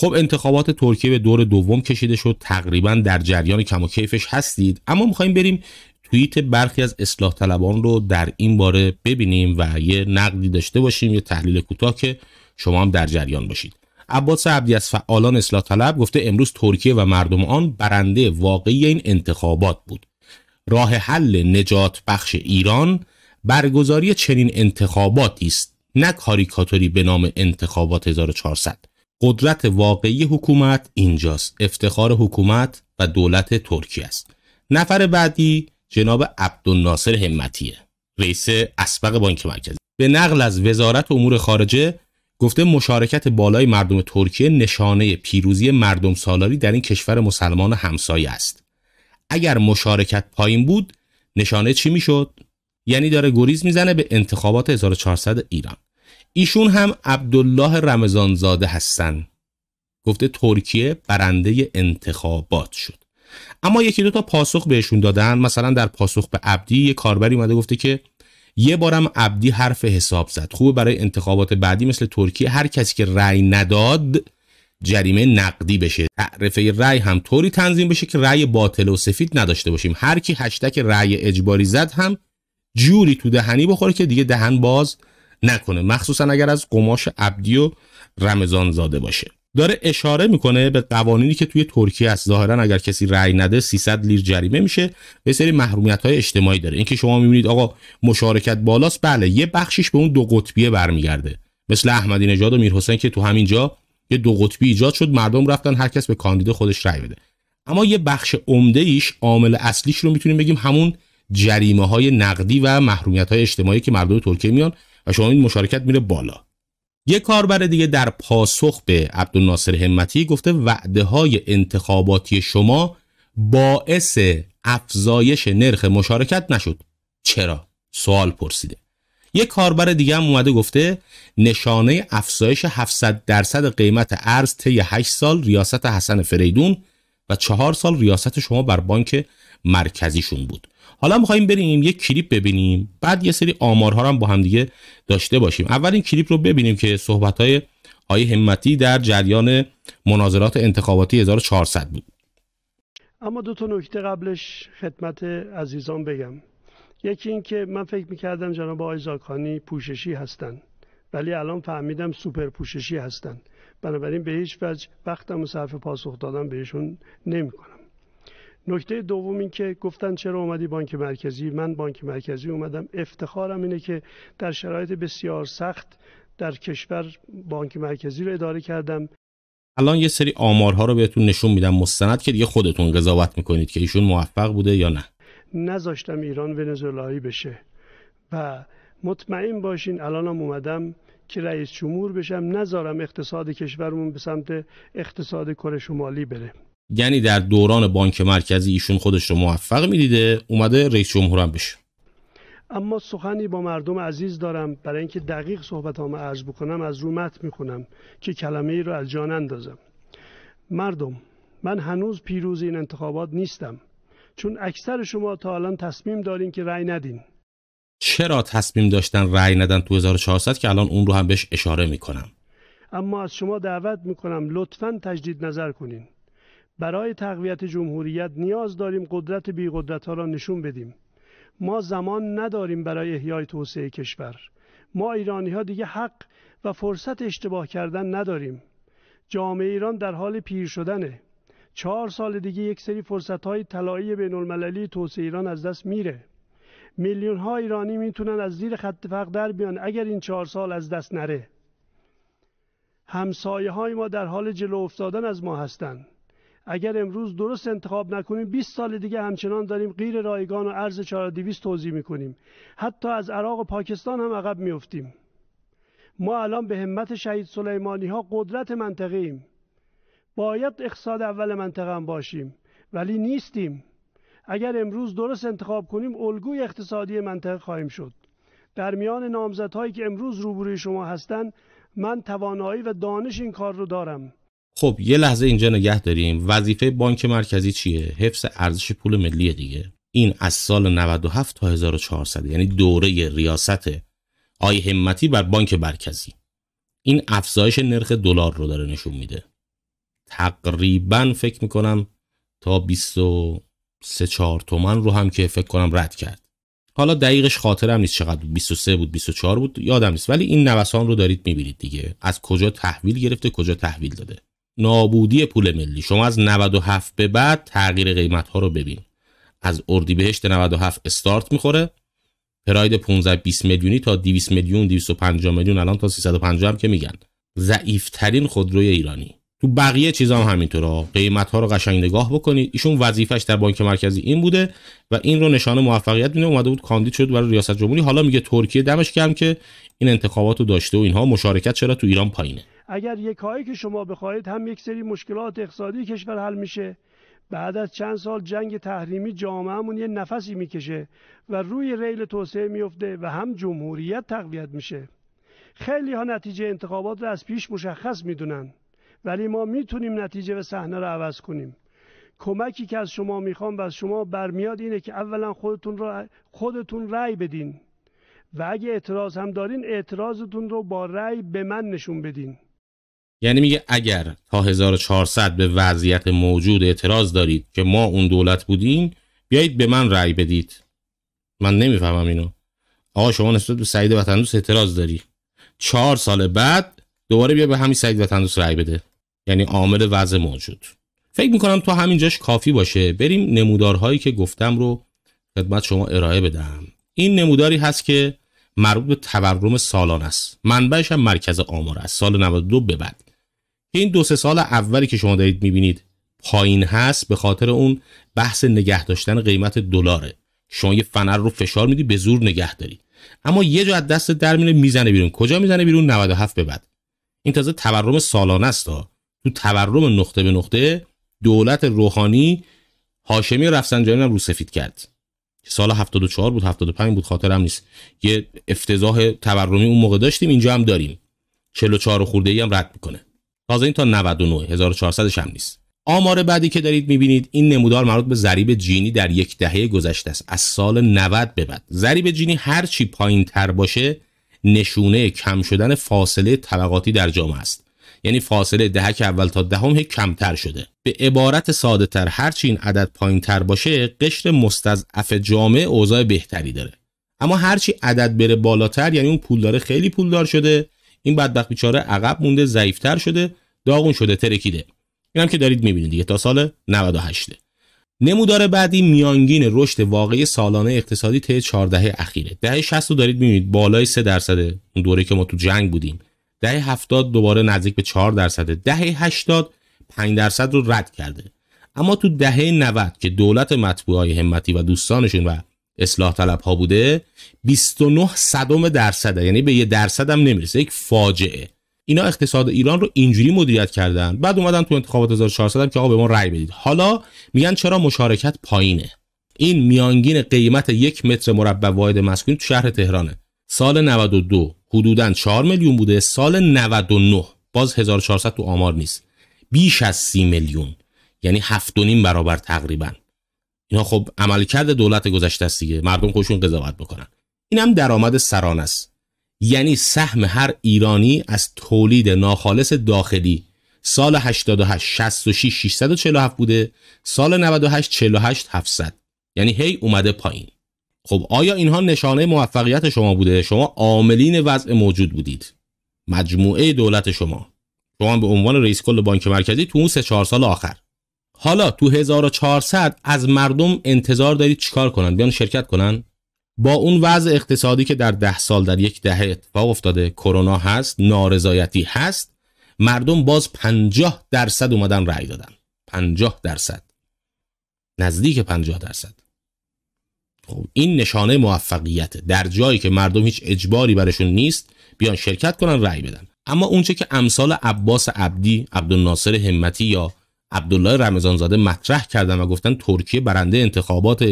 خب انتخابات ترکیه به دور دوم کشیده شد تقریبا در جریان کم و کیفش هستید اما میخوایم بریم توییت برخی از اصلاح طلبان رو در این باره ببینیم و یه نقدی داشته باشیم یه تحلیل کوتاه که شما هم در جریان باشید عباس عبدی از فعالان اصلاح طلب گفته امروز ترکیه و مردم آن برنده واقعی این انتخابات بود راه حل نجات بخش ایران برگزاری چنین انتخاباتی است نه کاریکاتوری به نام انتخابات 1400 قدرت واقعی حکومت اینجاست افتخار حکومت و دولت ترکیه است نفر بعدی جناب عبدالناصر همتیه رئیس اسبق بانک مرکزی به نقل از وزارت امور خارجه گفته مشارکت بالای مردم ترکیه نشانه پیروزی مردم سالاری در این کشور مسلمان همسایه است اگر مشارکت پایین بود نشانه چی میشد یعنی داره گریز میزنه به انتخابات 1400 ایران ایشون هم عبدالله رمضانزاده هستن گفته ترکیه برنده انتخابات شد اما یکی دو تا پاسخ بهشون دادن مثلا در پاسخ به عبدی یه کاربری اومده گفته که یه بارم عبدی حرف حساب زد خوبه برای انتخابات بعدی مثل ترکیه هر کسی که رأی نداد جریمه نقدی بشه تعرفه رأی هم طوری تنظیم بشه که رأی باطل و سفید نداشته باشیم هر کی هشتک رأی اجباری زد هم جوری تو دهنی بخوره که دیگه دهن باز نکنه مخصوصا اگر از قماش عبدی و رمضان زاده باشه داره اشاره میکنه به قوانینی که توی ترکیه است ظاهرا اگر کسی رأی نده 300 لیر جریمه میشه به سری محرومیت های اجتماعی داره اینکه شما میبینید آقا مشارکت بالاست بله یه بخشیش به اون دو قطبیه برمیگرده مثل احمدی نژاد و میرحسین که تو همین جا یه دو قطبی ایجاد شد مردم رفتن هر کس به کاندید خودش رأی بده اما یه بخش عمده ایش عامل اصلیش رو میتونیم بگیم همون جریمه های نقدی و محرومیت های اجتماعی که مردم ترکیه میان و شما این مشارکت میره بالا یک کاربر دیگه در پاسخ به عبدالناصر همتی گفته وعده های انتخاباتی شما باعث افزایش نرخ مشارکت نشد چرا سوال پرسیده یک کاربر دیگه هم اومده گفته نشانه افزایش 700 درصد قیمت ارز طی 8 سال ریاست حسن فریدون و چهار سال ریاست شما بر بانک مرکزیشون بود حالا میخوایم بریم یک کلیپ ببینیم بعد یه سری آمارها هم با هم دیگه داشته باشیم اول این کلیپ رو ببینیم که صحبت های آی همتی در جریان مناظرات انتخاباتی 1400 بود اما دو تا نکته قبلش خدمت عزیزان بگم یکی اینکه من فکر میکردم جناب آقای زاکانی پوششی هستن ولی الان فهمیدم سوپر پوششی هستن بنابراین به هیچ وجه وقتم و صرف پاسخ دادم بهشون نمیکنم نکته دوم این که گفتن چرا اومدی بانک مرکزی من بانک مرکزی اومدم افتخارم اینه که در شرایط بسیار سخت در کشور بانک مرکزی رو اداره کردم الان یه سری آمارها رو بهتون نشون میدم مستند که دیگه خودتون قضاوت میکنید که ایشون موفق بوده یا نه نذاشتم ایران ونزوئلایی بشه و مطمئن باشین الانم اومدم که رئیس جمهور بشم نذارم اقتصاد کشورمون به سمت اقتصاد کره شمالی بره یعنی در دوران بانک مرکزی ایشون خودش رو موفق میدیده اومده رئیس جمهورم بشه اما سخنی با مردم عزیز دارم برای اینکه دقیق صحبت ها عرض بکنم از رو متن که کلمه ای رو از جان اندازم مردم من هنوز پیروز این انتخابات نیستم چون اکثر شما تا الان تصمیم دارین که رأی ندین چرا تصمیم داشتن رأی ندن تو که الان اون رو هم بهش اشاره میکنم اما از شما دعوت میکنم لطفا تجدید نظر کنین برای تقویت جمهوریت نیاز داریم قدرت بی قدرت ها را نشون بدیم ما زمان نداریم برای احیای توسعه کشور ما ایرانی ها دیگه حق و فرصت اشتباه کردن نداریم جامعه ایران در حال پیر شدنه چهار سال دیگه یک سری فرصت های طلایی بین المللی توسعه ایران از دست میره میلیون ها ایرانی میتونن از زیر خط فقر در بیان اگر این چهار سال از دست نره همسایه های ما در حال جلو افتادن از ما هستند اگر امروز درست انتخاب نکنیم 20 سال دیگه همچنان داریم غیر رایگان و ارز 4200 توضیح میکنیم حتی از عراق و پاکستان هم عقب میفتیم ما الان به همت شهید سلیمانی ها قدرت منطقه ایم باید اقتصاد اول منطقه هم باشیم ولی نیستیم اگر امروز درست انتخاب کنیم الگوی اقتصادی منطقه خواهیم شد در میان نامزدهایی که امروز روبروی شما هستند من توانایی و دانش این کار رو دارم خب یه لحظه اینجا نگه داریم وظیفه بانک مرکزی چیه حفظ ارزش پول ملی دیگه این از سال 97 تا 1400 یعنی دوره ریاست آی همتی بر بانک مرکزی این افزایش نرخ دلار رو داره نشون میده تقریبا فکر میکنم تا 20 سه چهار تومن رو هم که فکر کنم رد کرد حالا دقیقش خاطرم نیست چقدر 23 بود 24 بود یادم نیست ولی این نوسان رو دارید میبینید دیگه از کجا تحویل گرفته کجا تحویل داده نابودی پول ملی شما از 97 به بعد تغییر قیمت ها رو ببین از اردیبهشت 97 استارت میخوره پراید 15 20 میلیونی تا 200 میلیون 250 میلیون الان تا 350 هم که میگن ضعیف ترین خودروی ایرانی تو بقیه چیزا هم همینطوره قیمت ها رو قشنگ نگاه بکنید ایشون وظیفش در بانک مرکزی این بوده و این رو نشانه موفقیت دونه اومده بود کاندید شد برای ریاست جمهوری حالا میگه ترکیه دمش کم که این انتخابات رو داشته و اینها مشارکت چرا تو ایران پایینه اگر یک هایی که شما بخواید هم یک سری مشکلات اقتصادی کشور حل میشه بعد از چند سال جنگ تحریمی جامعهمون یه نفسی میکشه و روی ریل توسعه میفته و هم جمهوریت تقویت میشه خیلی ها نتیجه انتخابات رو از پیش مشخص میدونن ولی ما میتونیم نتیجه و صحنه رو عوض کنیم کمکی که از شما میخوام و از شما برمیاد اینه که اولا خودتون را خودتون رأی بدین و اگه اعتراض هم دارین اعتراضتون رو با رأی به من نشون بدین یعنی میگه اگر تا 1400 به وضعیت موجود اعتراض دارید که ما اون دولت بودیم بیایید به من رأی بدید من نمیفهمم اینو آقا شما نسبت به سعید وطندوس اعتراض داری چهار سال بعد دوباره بیا به همین سعید وطندوس رأی بده یعنی عامل وضع موجود فکر میکنم تو همینجاش کافی باشه بریم نمودارهایی که گفتم رو خدمت شما ارائه بدم این نموداری هست که مربوط به تورم سالانه است منبعش هم مرکز آمار است سال 92 به بعد این دو سه سال اولی که شما دارید میبینید پایین هست به خاطر اون بحث نگه داشتن قیمت دلاره شما یه فنر رو فشار میدی به زور نگه داری اما یه جا از دست در میزنه بیرون کجا میزنه بیرون 97 به بعد این تازه تورم سالانه است تو تورم نقطه به نقطه دولت روحانی هاشمی رفسنجانی رو سفید کرد سال 74 بود 75 بود خاطرم نیست یه افتضاح تورمی اون موقع داشتیم اینجا هم داریم 44 خورده ای هم رد میکنه تازه این تا 99 1400 هم نیست آمار بعدی که دارید میبینید این نمودار مربوط به ضریب جینی در یک دهه گذشته است از سال 90 به بعد ضریب جینی هر چی پایین تر باشه نشونه کم شدن فاصله طبقاتی در جامعه است یعنی فاصله دهک اول تا دهم ده کمتر شده به عبارت ساده تر هرچی این عدد پایین تر باشه قشر مستضعف جامعه اوضاع بهتری داره اما هرچی عدد بره بالاتر یعنی اون پولدار خیلی پولدار شده این بدبخت بیچاره عقب مونده ضعیفتر شده داغون شده ترکیده اینم که دارید میبینید دیگه تا سال 98 نمودار بعدی میانگین رشد واقعی سالانه اقتصادی طی 14 اخیره ده 60 دارید میبینید بالای 3 درصده اون دوره که ما تو جنگ بودیم دهه هفتاد دوباره نزدیک به 4 درصده دهه هشتاد 5 درصد رو رد کرده اما تو دهه 90 که دولت های همتی و دوستانشون و اصلاح طلب ها بوده 29 صدم درصده یعنی به یه درصد هم نمیرسه یک فاجعه اینا اقتصاد ایران رو اینجوری مدیریت کردن بعد اومدن تو انتخابات 1400 هم که آقا به ما رأی بدید حالا میگن چرا مشارکت پایینه این میانگین قیمت یک متر مربع واحد مسکونی تو شهر تهرانه سال 92 حدودا 4 میلیون بوده سال 99 باز 1400 تو آمار نیست بیش از 30 میلیون یعنی 7.5 برابر تقریبا اینا خب عملکرد دولت گذشته است دیگه مردم خودشون قضاوت بکنن این هم درآمد سران است یعنی سهم هر ایرانی از تولید ناخالص داخلی سال 88 66 647 بوده سال 98 48 700 یعنی هی اومده پایین خب آیا اینها نشانه موفقیت شما بوده شما عاملین وضع موجود بودید مجموعه دولت شما شما به عنوان رئیس کل بانک مرکزی تو اون 3 سال آخر حالا تو 1400 از مردم انتظار دارید چیکار کنن بیان شرکت کنن با اون وضع اقتصادی که در ده سال در یک دهه اتفاق افتاده کرونا هست نارضایتی هست مردم باز 50 درصد اومدن رأی دادن 50 درصد نزدیک 50 درصد خب این نشانه موفقیت در جایی که مردم هیچ اجباری برشون نیست بیان شرکت کنن رأی بدن اما اونچه که امثال عباس عبدی عبدالناصر همتی یا عبدالله رمضانزاده مطرح کردن و گفتن ترکیه برنده انتخابات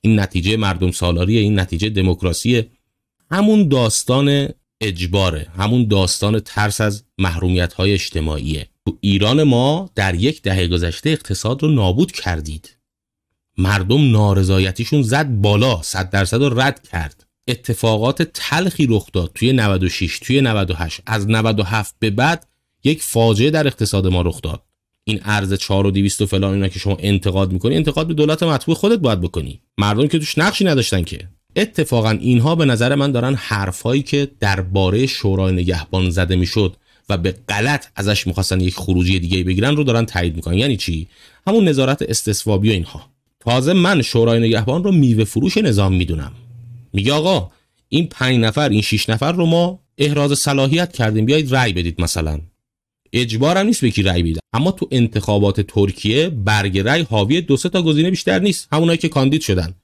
این نتیجه مردم سالاری این نتیجه دموکراسی همون داستان اجباره همون داستان ترس از محرومیت های اجتماعیه تو ایران ما در یک دهه گذشته اقتصاد رو نابود کردید مردم نارضایتیشون زد بالا صد درصد رو رد کرد اتفاقات تلخی رخ داد توی 96 توی 98 از 97 به بعد یک فاجعه در اقتصاد ما رخ داد این ارز 4 و 200 و فلان اینا که شما انتقاد میکنی انتقاد به دولت مطبوع خودت باید بکنی مردم که توش نقشی نداشتن که اتفاقا اینها به نظر من دارن حرفهایی که درباره شورای نگهبان زده میشد و به غلط ازش میخواستن یک خروجی دیگه بگیرن رو دارن تایید میکنن یعنی چی همون نظارت استثوابی و اینها تازه من شورای نگهبان رو میوه فروش نظام میدونم میگه آقا این پنج نفر این شیش نفر رو ما احراز صلاحیت کردیم بیایید رأی بدید مثلا اجبارم نیست به کی رأی بده اما تو انتخابات ترکیه برگ رأی حاوی دو سه تا گزینه بیشتر نیست همونایی که کاندید شدن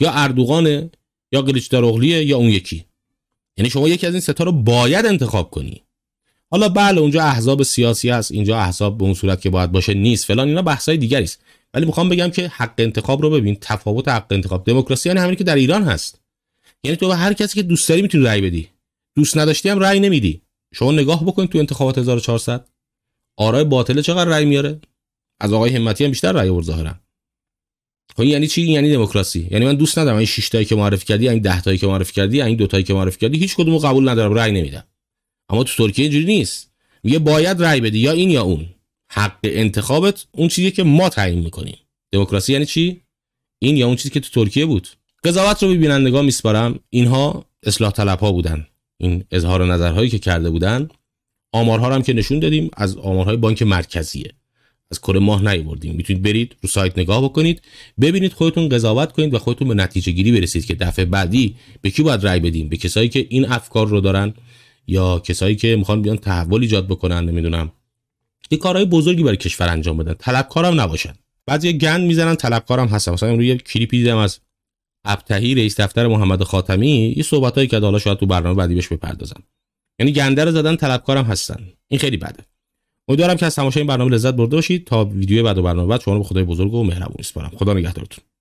یا اردوغان یا قلیچداروغلیه یا اون یکی یعنی شما یکی از این ستا رو باید انتخاب کنی حالا بله اونجا احزاب سیاسی هست اینجا احزاب به اون صورت که باید باشه نیست فلان اینا بحثای دیگری است ولی میخوام بگم که حق انتخاب رو ببین تفاوت حق انتخاب دموکراسی یعنی همینی که در ایران هست یعنی تو به هر کسی که دوست داری میتونی رأی بدی دوست نداشتی هم رأی نمیدی شما نگاه بکن تو انتخابات 1400 آرای باطله چقدر رأی میاره از آقای همتی هم بیشتر رأی آورد ظاهرا خب یعنی چی یعنی دموکراسی یعنی من دوست ندارم این 6 تایی که معرفی کردی این 10 تایی که معرفی کردی این 2 تایی که معرفی کردی هیچ کدومو قبول ندارم رأی نمیدم اما تو ترکیه اینجوری نیست میگه باید رأی بدی یا این یا اون حق انتخابت اون چیزی که ما تعیین میکنیم دموکراسی یعنی چی این یا اون چیزی که تو ترکیه بود قضاوت رو به بینندگان میسپارم اینها اصلاح طلب ها بودن این اظهار نظرهایی که کرده بودن آمارها هم که نشون دادیم از آمارهای بانک مرکزیه از کره ماه نیوردیم میتونید برید رو سایت نگاه بکنید ببینید خودتون قضاوت کنید و خودتون به نتیجه گیری برسید که دفعه بعدی به کی باید رأی بدیم به کسایی که این افکار رو دارن یا کسایی که میخوان بیان تحول ایجاد بکنن نمیدونم یه کارهای بزرگی برای کشور انجام بدن طلبکارم نباشن بعضی گند میزنن طلبکارم هستن مثلا روی یه کلیپی دیدم از ابتهی رئیس دفتر محمد خاتمی این صحبتایی که حالا شاید تو برنامه بعدی بهش بپردازم یعنی گنده رو زدن طلبکارم هستن این خیلی بده امیدوارم که از تماشای این برنامه لذت برده باشید تا ویدیو بعد و برنامه بعد شما رو به خدای بزرگ و مهربون میسپارم خدا نگهدارتون